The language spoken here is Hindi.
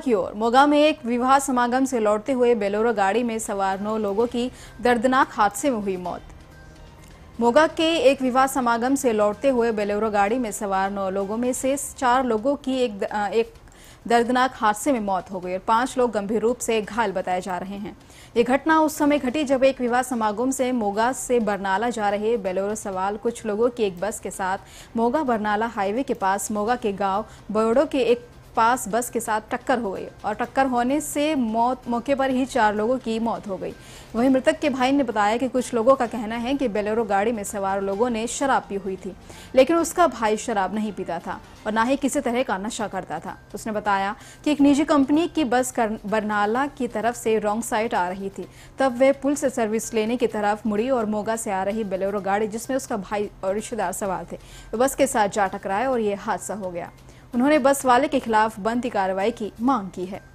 की ओर मोगा में एक विवाह समागम से लौटते हुए बेलोरो गाड़ी में सवार नौ लोगों की दर्दनाक हादसे में हुई मौत मोगा के एक विवाह समागम से लौटते हुए बेलोरो गाड़ी में सवार नौ लोगों में से चार लोगों की एक एक दर्दनाक हादसे में मौत हो गई और पांच लोग गंभीर रूप से घायल बताए जा रहे हैं ये घटना उस समय घटी जब एक विवाह समागम से मोगा से बरनाला जा रहे बेलोरो सवाल कुछ लोगों की एक बस के साथ मोगा बरनाला हाईवे के पास मोगा के गांव बयोड़ो के एक पास बस के साथ टक्कर हो गई और टक्कर होने से मौत मौके पर ही चार लोगों की मौत हो गई वहीं मृतक के भाई ने बताया कि कुछ लोगों का कहना है कि बेलेरो गाड़ी में सवार लोगों ने शराब पी हुई थी लेकिन उसका भाई शराब नहीं पीता था और ना ही किसी तरह का नशा करता था उसने बताया कि एक निजी कंपनी की बस बरनाला की तरफ से रॉन्ग साइड आ रही थी तब वह पुल से सर्विस लेने की तरफ मुड़ी और मोगा से आ रही बेलेरो गाड़ी जिसमें उसका भाई और रिश्तेदार सवार थे बस के साथ जा टकराया और ये हादसा हो गया उन्होंने बस वाले के खिलाफ बनती कार्रवाई की मांग की है